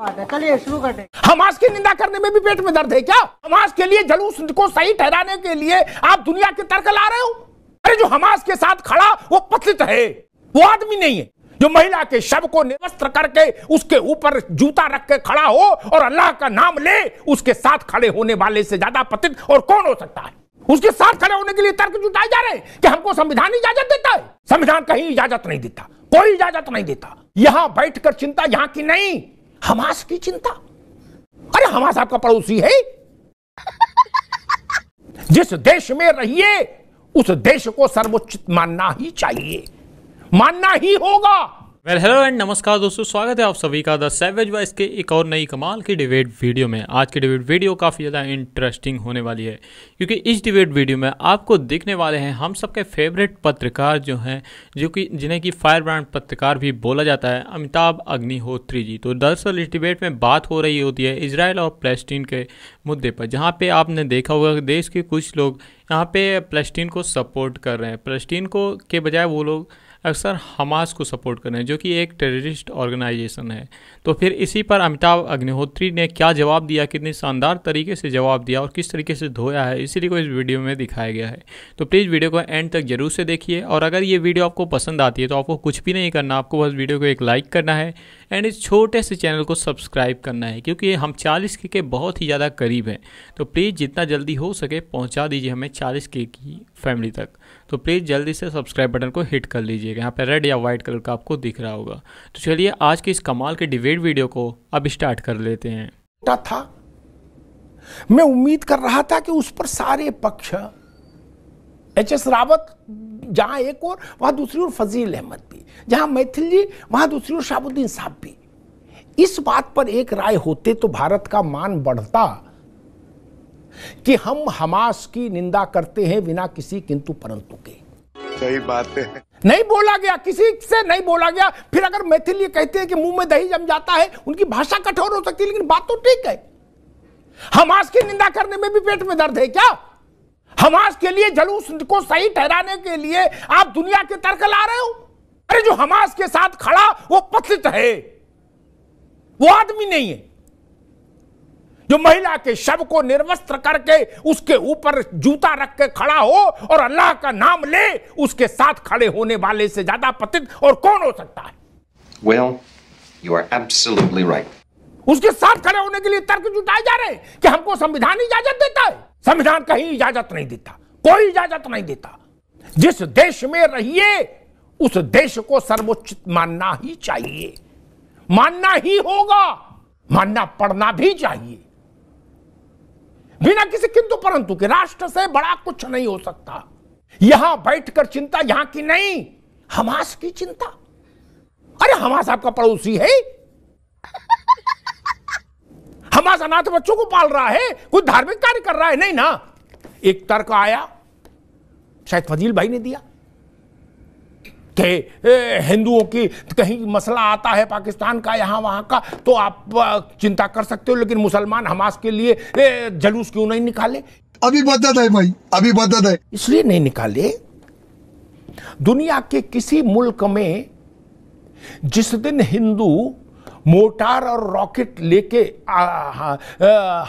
शुरू करते हमास की निंदा करने में भी पेट में दर्द है क्या हमास के लिए जलूस को सही ठहराने के लिए आप दुनिया के तर्क ला रहे हो अरे जो हमास के साथ खड़ा वो पतित है वो आदमी नहीं है जो महिला के शव को निवस्त्र करके उसके ऊपर जूता रख के खड़ा हो और अल्लाह का नाम ले उसके साथ खड़े होने वाले से ज्यादा पतित और कौन हो सकता है उसके साथ खड़े होने के लिए तर्क जुटाए जा रहे हैं कि हमको संविधान इजाजत देता है संविधान कहीं इजाजत नहीं देता कोई इजाजत नहीं देता यहां बैठकर चिंता यहां की नहीं हमास की चिंता अरे हमास आपका पड़ोसी है जिस देश में रहिए उस देश को सर्वोच्च मानना ही चाहिए मानना ही होगा वेल हेलो एंड नमस्कार दोस्तों स्वागत है आप सभी का द सैवेज वाइस के एक और नई कमाल की डिबेट वीडियो में आज की डिबेट वीडियो काफ़ी ज़्यादा इंटरेस्टिंग होने वाली है क्योंकि इस डिबेट वीडियो में आपको देखने वाले हैं हम सबके फेवरेट पत्रकार जो हैं जो कि जिन्हें कि फायर ब्रांड पत्रकार भी बोला जाता है अमिताभ अग्निहोत्री जी तो दरअसल इस डिबेट में बात हो रही होती है इसराइल और प्लेस्टीन के मुद्दे पर जहाँ पर आपने देखा होगा देश के कुछ लोग यहाँ पे प्लेस्टीन को सपोर्ट कर रहे हैं प्लेस्टीन को के बजाय वो लोग अक्सर हमास को सपोर्ट कर रहे हैं जो कि एक टेररिस्ट ऑर्गेनाइजेशन है तो फिर इसी पर अमिताभ अग्निहोत्री ने क्या जवाब दिया कितनी शानदार तरीके से जवाब दिया और किस तरीके से धोया है इसीलिए को इस वीडियो में दिखाया गया है तो प्लीज़ वीडियो को एंड तक जरूर से देखिए और अगर ये वीडियो आपको पसंद आती है तो आपको कुछ भी नहीं करना आपको बस वीडियो को एक लाइक करना है एंड इस छोटे से चैनल को सब्सक्राइब करना है क्योंकि हम चालीस के, के बहुत ही ज़्यादा करीब हैं तो प्लीज़ जितना जल्दी हो सके पहुँचा दीजिए हमें चालीस के की फैमिली तक तो प्लीज़ जल्दी से सब्सक्राइब बटन को हिट कर लीजिएगा यहाँ पर रेड या वाइट कलर का आपको दिख रहा होगा तो चलिए आज के इस कमाल के डिबेट वीडियो को अब स्टार्ट कर लेते हैं था मैं उम्मीद कर रहा था कि उस पर सारे पक्ष एच एस रावत जहां एक और वहां दूसरी ओर फजील अहमद भी जहां मैथिल जी वहां दूसरी ओर शाबुद्दीन साहब भी इस बात पर एक राय होते तो भारत का मान बढ़ता कि हम हमास की निंदा करते हैं बिना किसी किंतु परंतु के सही बात है नहीं बोला गया किसी से नहीं बोला गया फिर अगर मैथिली कहते हैं कि मुंह में दही जम जाता है उनकी भाषा कठोर हो सकती है लेकिन बात तो ठीक है हमास की निंदा करने में भी पेट में दर्द है क्या हमास के लिए जलूस को सही ठहराने के लिए आप दुनिया के तर्क ला रहे हो अरे जो हमास के साथ खड़ा वो पथित है वो आदमी नहीं है जो महिला के शव को निर्वस्त्र करके उसके ऊपर जूता रख के खड़ा हो और अल्लाह का नाम ले उसके साथ खड़े होने वाले से ज्यादा पतित और कौन हो सकता है well, you are absolutely right. उसके साथ खड़े होने के लिए तर्क जुटाए जा रहे हैं कि हमको संविधान इजाजत देता है संविधान कहीं इजाजत नहीं देता कोई इजाजत नहीं देता जिस देश में रहिए उस देश को सर्वोच्च मानना ही चाहिए मानना ही होगा मानना पड़ना भी चाहिए बिना किसी किंतु परंतु के राष्ट्र से बड़ा कुछ नहीं हो सकता यहां बैठकर चिंता यहां की नहीं हमास की चिंता अरे हमास आपका पड़ोसी है हमास अनाथ बच्चों को पाल रहा है कोई धार्मिक कार्य कर रहा है नहीं ना एक तर्क आया शायद फजील भाई ने दिया थे हिंदुओं की कहीं मसला आता है पाकिस्तान का यहाँ वहाँ का तो आप चिंता कर सकते हो लेकिन मुसलमान हमास के लिए जलूस क्यों नहीं निकाले अभी मदद है भाई अभी मदद है इसलिए नहीं निकाले दुनिया के किसी मुल्क में जिस दिन हिंदू मोटार और रॉकेट लेके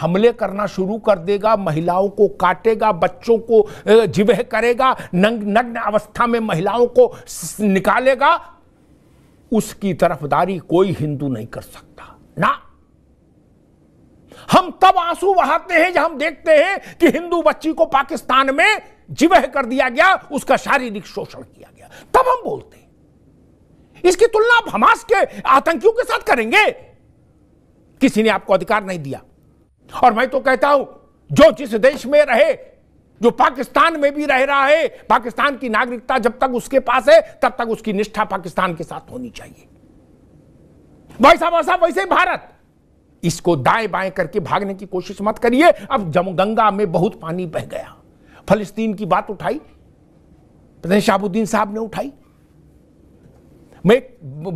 हमले करना शुरू कर देगा महिलाओं को काटेगा बच्चों को जिवह करेगा नंग नग्न अवस्था में महिलाओं को निकालेगा उसकी तरफदारी कोई हिंदू नहीं कर सकता ना हम तब आंसू बहाते हैं जब हम देखते हैं कि हिंदू बच्ची को पाकिस्तान में जिवह कर दिया गया उसका शारीरिक शोषण किया गया तब हम बोलते हैं इसकी तुलना आप हमास के आतंकियों के साथ करेंगे किसी ने आपको अधिकार नहीं दिया और मैं तो कहता हूं जो जिस देश में रहे जो पाकिस्तान में भी रह रहा है पाकिस्तान की नागरिकता जब तक उसके पास है तब तक उसकी निष्ठा पाकिस्तान के साथ होनी चाहिए वैसा वैसा वैसे भारत इसको दाएं बाएं करके भागने की कोशिश मत करिए अब गंगा में बहुत पानी बह गया फलस्तीन की बात उठाई शाहबुद्दीन साहब ने उठाई मैं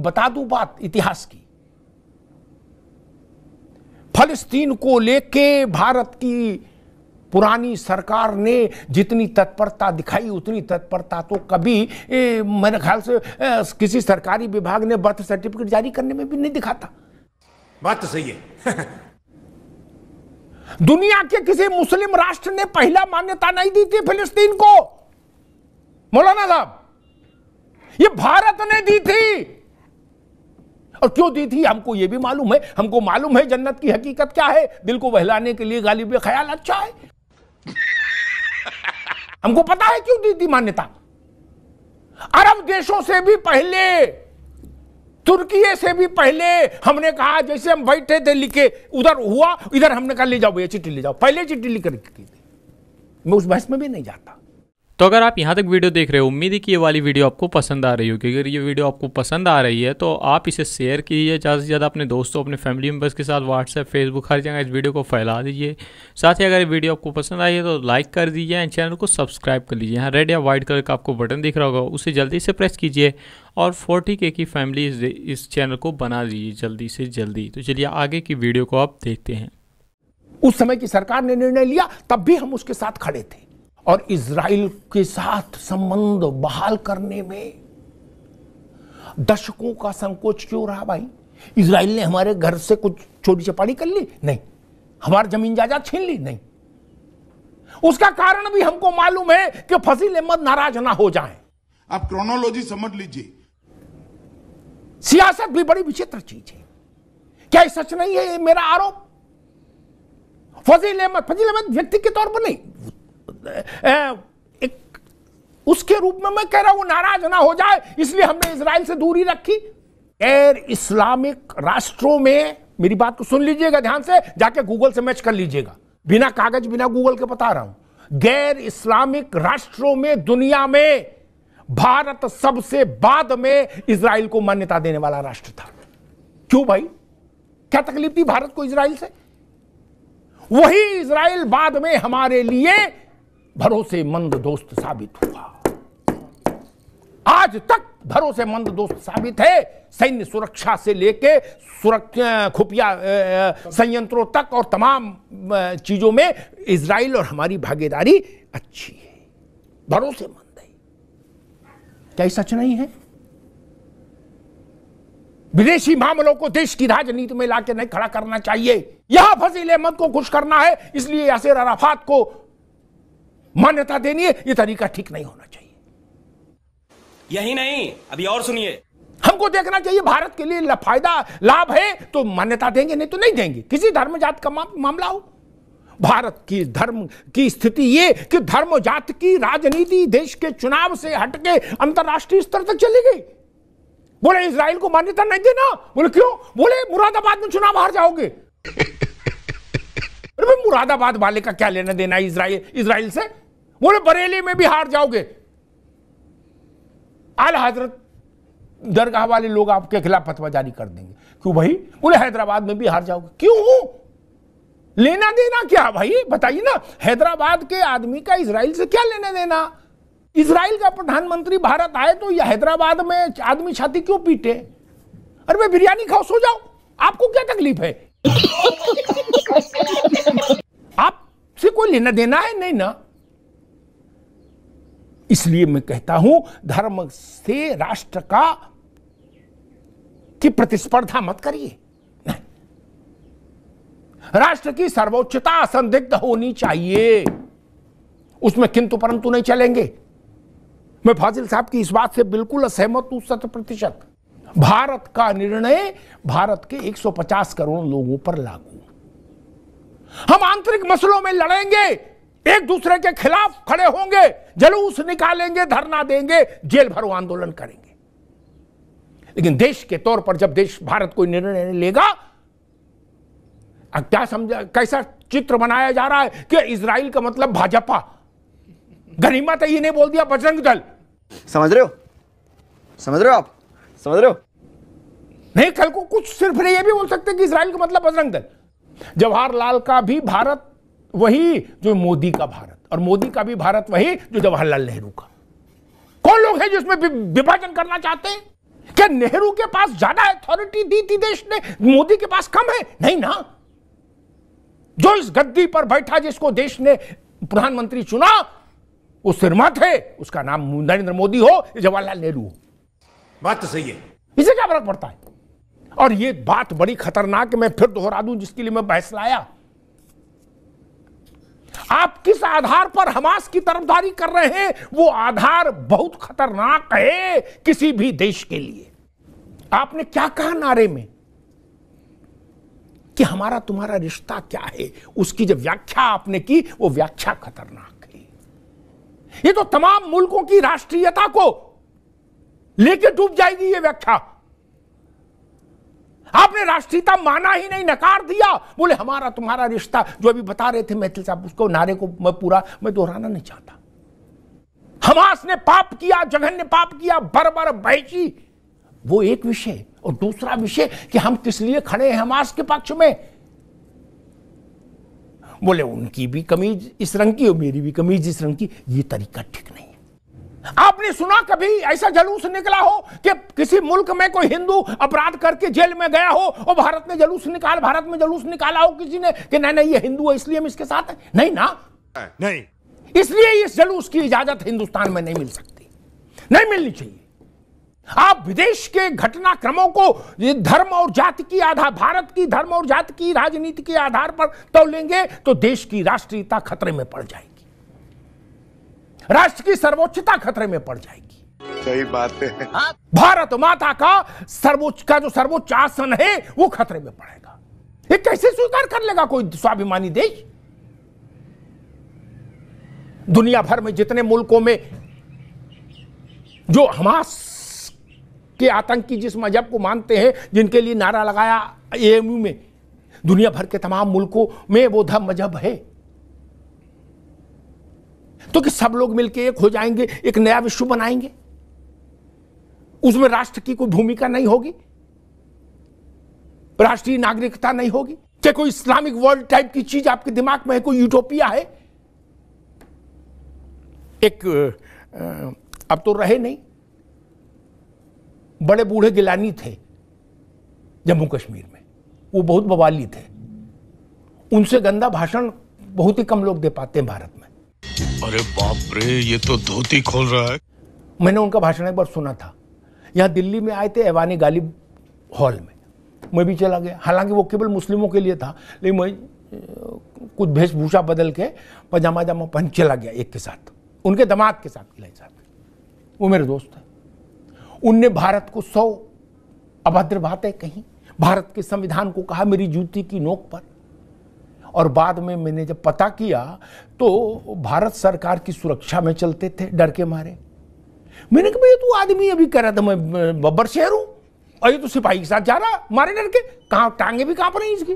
बता दूं बात इतिहास की फलस्तीन को लेके भारत की पुरानी सरकार ने जितनी तत्परता दिखाई उतनी तत्परता तो कभी ए, मेरे ख्याल से ए, किसी सरकारी विभाग ने बर्थ सर्टिफिकेट जारी करने में भी नहीं दिखाता बात तो सही है दुनिया के किसी मुस्लिम राष्ट्र ने पहला मान्यता नहीं दी थी फिलिस्तीन को मौलाना साहब ये भारत ने दी थी और क्यों दी थी हमको यह भी मालूम है हमको मालूम है जन्नत की हकीकत क्या है दिल को बहलाने के लिए गालिब ख्याल अच्छा है हमको पता है क्यों दी थी मान्यता अरब देशों से भी पहले तुर्की से भी पहले हमने कहा जैसे हम बैठे थे लिखे उधर हुआ इधर हमने कहा ले जाओ भैया चिट्ठी ले जाओ पहले चिट्ठी लिख रखी थी मैं उस बहस में भी नहीं जाता तो अगर आप यहाँ तक वीडियो देख रहे हो उम्मीद है कि ये वाली वीडियो आपको पसंद आ रही होगी अगर ये वीडियो आपको पसंद आ रही है तो आप इसे शेयर कीजिए ज़्यादा से ज़्यादा अपने दोस्तों अपने फैमिली मेम्बर्स के साथ व्हाट्सएप फेसबुक हर जगह इस वीडियो को फैला दीजिए साथ ही अगर ये वीडियो आपको पसंद आई है तो लाइक कर दीजिए एंड चैनल को सब्सक्राइब कर लीजिए यहाँ रेड या व्हाइट कलर का आपको बटन दिख रहा होगा उसे जल्दी से प्रेस कीजिए और फोर्टी के की फैमिली इस, इस चैनल को बना दीजिए जल्दी से जल्दी तो चलिए आगे की वीडियो को आप देखते हैं उस समय की सरकार ने निर्णय लिया तब भी हम उसके साथ खड़े थे और इसराइल के साथ संबंध बहाल करने में दशकों का संकोच क्यों रहा भाई इसराइल ने हमारे घर से कुछ चोरी चपाड़ी कर ली नहीं हमारी जमीन जायदाद छीन ली नहीं उसका कारण भी हमको मालूम है कि फसील अहमद नाराज ना हो जाए आप क्रोनोलॉजी समझ लीजिए सियासत भी बड़ी विचित्र चीज है क्या सच नहीं है ये मेरा आरोप फजील अहमद फजील अहमद व्यक्ति के तौर पर नहीं एक उसके रूप में मैं कह रहा हूं नाराज ना हो जाए इसलिए हमने इसराइल से दूरी रखी गैर इस्लामिक राष्ट्रों में मेरी बात को सुन लीजिएगा ध्यान से जाके गूगल से मैच कर लीजिएगा बिना कागज बिना गूगल के बता रहा हूं गैर इस्लामिक राष्ट्रों में दुनिया में भारत सबसे बाद में इसराइल को मान्यता देने वाला राष्ट्र था क्यों भाई क्या तकलीफ थी भारत को इसराइल से वही इसराइल बाद में हमारे लिए भरोसेमंद दोस्त साबित हुआ आज तक भरोसेमंद दोस्त साबित है सैन्य सुरक्षा से लेके सुरक्षा खुफिया संयंत्रों तक और तमाम चीजों में इसराइल और हमारी भागीदारी अच्छी है भरोसेमंद है क्या सच नहीं है विदेशी मामलों को देश की राजनीति में लाके नहीं खड़ा करना चाहिए यहां फजील अहमद को खुश करना है इसलिए यासिर अराफात को मान्यता देनी है यह तरीका ठीक नहीं होना चाहिए यही नहीं अभी और सुनिए हमको देखना चाहिए भारत के लिए फायदा लाभ है तो मान्यता देंगे नहीं तो नहीं देंगे किसी धर्म जात का मामला हो भारत की धर्म की स्थिति ये कि धर्म जात की राजनीति देश के चुनाव से हटके अंतर्राष्ट्रीय स्तर तक चली गई बोले इसराइल को मान्यता नहीं देना बोले क्यों बोले मुरादाबाद में चुनाव हार जाओगे मुरादाबाद वाले का क्या लेना देना इसराइल इसराइल से बोले बरेली में भी हार जाओगे आल हजरत दरगाह वाले लोग आपके खिलाफ फतवा जारी कर देंगे क्यों भाई बोले हैदराबाद में भी हार जाओगे क्यों लेना देना क्या भाई बताइए ना हैदराबाद के आदमी का इसराइल से क्या लेना देना इसराइल का प्रधानमंत्री भारत आए तो यह हैदराबाद में आदमी छाती क्यों पीटे अरे मैं बिरयानी खाओ सो जाओ आपको क्या तकलीफ है आपसे कोई लेना देना है नहीं ना इसलिए मैं कहता हूं धर्म से राष्ट्र का की प्रतिस्पर्धा मत करिए राष्ट्र की सर्वोच्चता संदिग्ध होनी चाहिए उसमें किंतु परंतु नहीं चलेंगे मैं फाजिल साहब की इस बात से बिल्कुल असहमत हूं शत प्रतिशत भारत का निर्णय भारत के 150 करोड़ लोगों पर लागू हम आंतरिक मसलों में लड़ेंगे एक दूसरे के खिलाफ खड़े होंगे जलूस निकालेंगे धरना देंगे जेल भरो आंदोलन करेंगे लेकिन देश के तौर पर जब देश भारत कोई निर्णय लेगा क्या समझा कैसा चित्र बनाया जा रहा है कि इसराइल का मतलब भाजपा गनीमत है ये नहीं बोल दिया बजरंग दल समझ रहे हो समझ रहे हो आप समझ रहे हो नहीं कल को कुछ सिर्फ नहीं ये भी बोल सकते कि इसराइल का मतलब बजरंग दल जवाहरलाल का भी भारत वही जो मोदी का भारत और मोदी का भी भारत वही जो जवाहरलाल नेहरू का कौन लोग हैं जो इसमें विभाजन करना चाहते हैं क्या नेहरू के पास ज्यादा अथॉरिटी दी थी देश ने मोदी के पास कम है नहीं ना जो इस गद्दी पर बैठा जिसको देश ने प्रधानमंत्री चुना वो सिरमा थे उसका नाम नरेंद्र मोदी हो जवाहरलाल नेहरू हो बात तो सही है इसे क्या फर्क पड़ता है और ये बात बड़ी खतरनाक मैं फिर दोहरा दूं जिसके लिए मैं बहस लाया आप किस आधार पर हमास की तरफदारी कर रहे हैं वो आधार बहुत खतरनाक है किसी भी देश के लिए आपने क्या कहा नारे में कि हमारा तुम्हारा रिश्ता क्या है उसकी जब व्याख्या आपने की वो व्याख्या खतरनाक है ये तो तमाम मुल्कों की राष्ट्रीयता को लेके डूब जाएगी ये व्याख्या आपने राष्ट्रीयता माना ही नहीं नकार दिया बोले हमारा तुम्हारा रिश्ता जो अभी बता रहे थे मैथिल साहब उसको नारे को मैं पूरा मैं दोहराना नहीं चाहता हमास ने पाप किया जघन ने पाप किया बर बर बैची वो एक विषय और दूसरा विषय कि हम किस लिए खड़े हैं हमास के पक्ष में बोले उनकी भी कमीज इस रंग की और मेरी भी कमीज इस रंग की ये तरीका ठीक नहीं आपने सुना कभी ऐसा जलूस निकला हो कि किसी मुल्क में कोई हिंदू अपराध करके जेल में गया हो और भारत में जलूस निकाल भारत में जलूस निकाला हो किसी ने कि नहीं नहीं ये हिंदू है इसलिए हम इसके साथ है नहीं ना नहीं इसलिए इस जलूस की इजाजत हिंदुस्तान में नहीं मिल सकती नहीं मिलनी चाहिए आप विदेश के घटनाक्रमों को धर्म और जाति की आधार भारत की धर्म और जाति की राजनीति के आधार पर तो लेंगे तो देश की राष्ट्रीयता खतरे में पड़ जाएगी राष्ट्र की सर्वोच्चता खतरे में पड़ जाएगी सही बात है भारत माता का सर्वोच्च का जो सर्वोच्च आसन है वो खतरे में पड़ेगा ये कैसे स्वीकार कर लेगा कोई स्वाभिमानी देश दुनिया भर में जितने मुल्कों में जो हमास के आतंकी जिस मजहब को मानते हैं जिनके लिए नारा लगाया एएमयू में दुनिया भर के तमाम मुल्कों में वो धर्म मजहब है तो कि सब लोग मिलकर एक हो जाएंगे एक नया विश्व बनाएंगे उसमें राष्ट्र की कोई भूमिका नहीं होगी राष्ट्रीय नागरिकता नहीं होगी क्या कोई इस्लामिक वर्ल्ड टाइप की चीज आपके दिमाग में है कोई यूटोपिया है एक अब तो रहे नहीं बड़े बूढ़े गिलानी थे जम्मू कश्मीर में वो बहुत बवाली थे उनसे गंदा भाषण बहुत ही कम लोग दे पाते हैं भारत में अरे बाप रे ये तो धोती खोल रहा है मैंने उनका भाषण एक बार सुना था यहाँ दिल्ली में आए थे ऐवानी गालिब हॉल में मैं भी चला गया हालांकि वो केवल मुस्लिमों के लिए था लेकिन मैं कुछ वेशभूषा बदल के पजामा जामा पहन चला गया एक के साथ उनके दमाद के साथ किलाई साहब वो मेरे दोस्त हैं उनने भारत को सौ अभद्र बातें कहीं भारत के संविधान को कहा मेरी जूती की नोक पर और बाद में मैंने जब पता किया तो भारत सरकार की सुरक्षा में चलते थे डर के मारे मैंने कहा भाई तू आदमी अभी कह रहा था मैं बब्बर शहर हूं और ये तो सिपाही के साथ जा रहा मारे डर के कहा टांगे भी कांप रही इसकी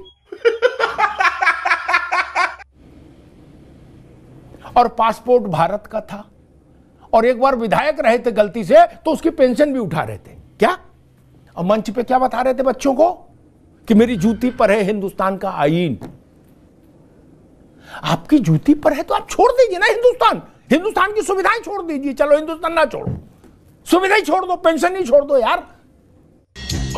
और पासपोर्ट भारत का था और एक बार विधायक रहे थे गलती से तो उसकी पेंशन भी उठा रहे थे क्या और मंच पे क्या बता रहे थे बच्चों को कि मेरी जूती पर है हिंदुस्तान का आईन आपकी जूती पर है तो आप छोड़ दीजिए ना हिंदुस्तान हिंदुस्तान की सुविधाएं छोड़ दीजिए चलो हिंदुस्तान ना छोड़ो सुविधाएं छोड़ दो पेंशन ही छोड़ दो यार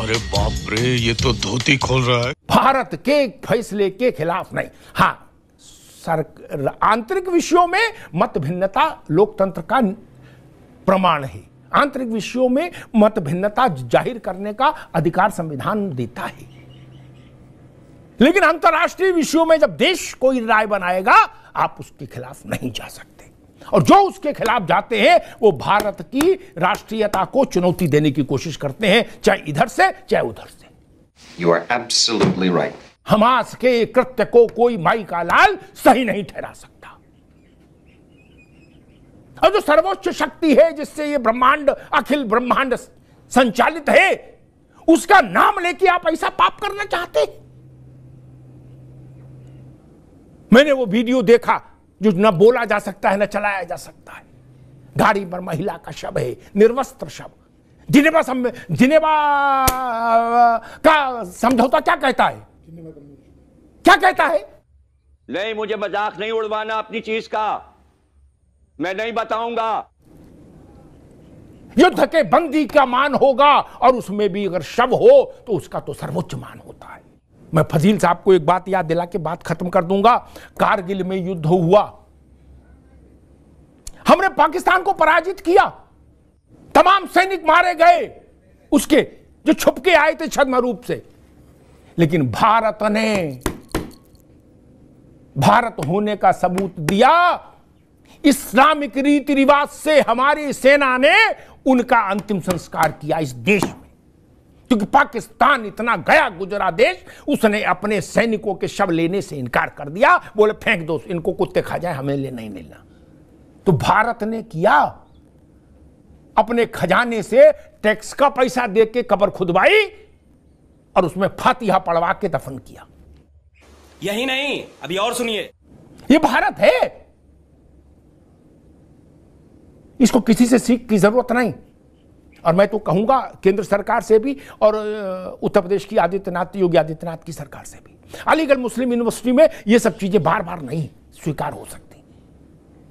अरे बाप रे ये तो धोती खोल रहा है भारत के फैसले के खिलाफ नहीं हाँ सर आंतरिक विषयों में मत भिन्नता लोकतंत्र का प्रमाण है आंतरिक विषयों में मत भिन्नता जाहिर करने का अधिकार संविधान देता है लेकिन अंतर्राष्ट्रीय विषयों में जब देश कोई राय बनाएगा आप उसके खिलाफ नहीं जा सकते और जो उसके खिलाफ जाते हैं वो भारत की राष्ट्रीयता को चुनौती देने की कोशिश करते हैं चाहे इधर से चाहे उधर से you are absolutely right Hamas के कृत्य को कोई माई का लाल सही नहीं ठहरा सकता और जो सर्वोच्च शक्ति है जिससे ये ब्रह्मांड अखिल ब्रह्मांड संचालित है उसका नाम लेके आप ऐसा पाप करना चाहते हैं मैंने वो वीडियो देखा जो न बोला जा सकता है न चलाया जा सकता है गाड़ी पर महिला का शव है निर्वस्त्र शव जिनेवा सम जिनेवा का समझौता क्या कहता है क्या कहता है नहीं मुझे मजाक नहीं उड़वाना अपनी चीज का मैं नहीं बताऊंगा युद्ध के बंदी का मान होगा और उसमें भी अगर शव हो तो उसका तो सर्वोच्च मान होता है मैं फजील साहब को एक बात याद दिला के बात खत्म कर दूंगा कारगिल में युद्ध हुआ हमने पाकिस्तान को पराजित किया तमाम सैनिक मारे गए उसके जो छुपके आए थे छद्म रूप से लेकिन भारत ने भारत होने का सबूत दिया इस्लामिक रीति रिवाज से हमारी सेना ने उनका अंतिम संस्कार किया इस देश में क्योंकि पाकिस्तान इतना गया गुजरा देश उसने अपने सैनिकों के शव लेने से इनकार कर दिया बोले फेंक दो इनको कुत्ते खा जाए हमें ले नहीं मिलना तो भारत ने किया अपने खजाने से टैक्स का पैसा दे के कबर खुदवाई और उसमें फातिहा पड़वा के दफन किया यही नहीं अभी और सुनिए ये भारत है इसको किसी से सीख की जरूरत नहीं और मैं तो कहूंगा केंद्र सरकार से भी और उत्तर प्रदेश की आदित्यनाथ योगी आदित्यनाथ की सरकार से भी अलीगढ़ मुस्लिम यूनिवर्सिटी में ये सब चीज़ें बार बार नहीं स्वीकार हो सकती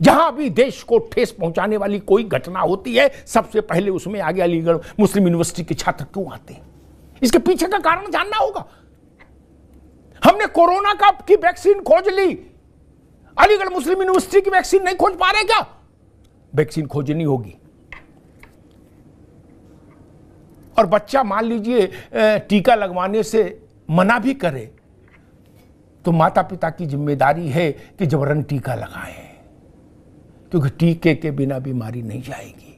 जहां भी देश को ठेस पहुंचाने वाली कोई घटना होती है सबसे पहले उसमें आगे अलीगढ़ मुस्लिम यूनिवर्सिटी के छात्र क्यों आते हैं इसके पीछे का कारण जानना होगा हमने कोरोना का की वैक्सीन खोज ली अलीगढ़ मुस्लिम यूनिवर्सिटी की वैक्सीन नहीं खोज पा रहे क्या वैक्सीन खोजनी होगी और बच्चा मान लीजिए टीका लगवाने से मना भी करे तो माता पिता की जिम्मेदारी है कि जबरन टीका लगाएं क्योंकि टीके के बिना बीमारी नहीं जाएगी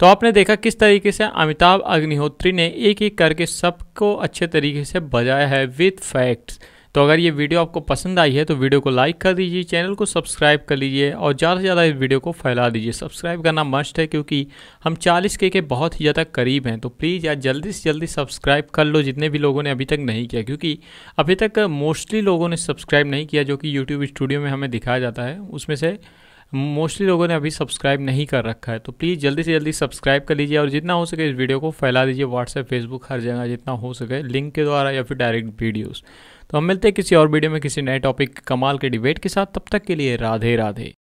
तो आपने देखा किस तरीके से अमिताभ अग्निहोत्री ने एक एक करके सबको अच्छे तरीके से बजाया है विथ फैक्ट्स तो अगर ये वीडियो आपको पसंद आई है तो वीडियो को लाइक कर दीजिए चैनल को सब्सक्राइब कर लीजिए और ज़्यादा से ज़्यादा इस वीडियो को फैला दीजिए सब्सक्राइब करना मस्ट है क्योंकि हम 40 के के बहुत ही ज़्यादा करीब हैं तो प्लीज़ यार जल्दी से जल्दी सब्सक्राइब कर लो जितने भी लोगों ने अभी तक नहीं किया क्योंकि अभी तक मोस्टली लोगों ने सब्सक्राइब नहीं किया जो कि यूट्यूब स्टूडियो में हमें दिखाया जाता है उसमें से मोस्टली लोगों ने अभी सब्सक्राइब नहीं कर रखा है तो प्लीज़ जल्दी से जल्दी सब्सक्राइब कर लीजिए और जितना हो सके इस वीडियो को फैला दीजिए व्हाट्सएप फेसबुक हर जगह जितना हो सके लिंक के द्वारा या फिर डायरेक्ट वीडियोज़ तो हम मिलते हैं किसी और वीडियो में किसी नए टॉपिक कमाल के डिबेट के साथ तब तक के लिए राधे राधे